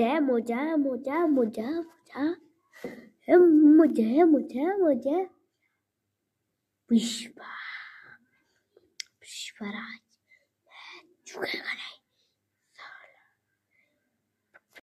मुझे मुझे मुझे मुझे मुझे मुझे मुझे मुझे विश्वा विश्वराज चुकेगा नहीं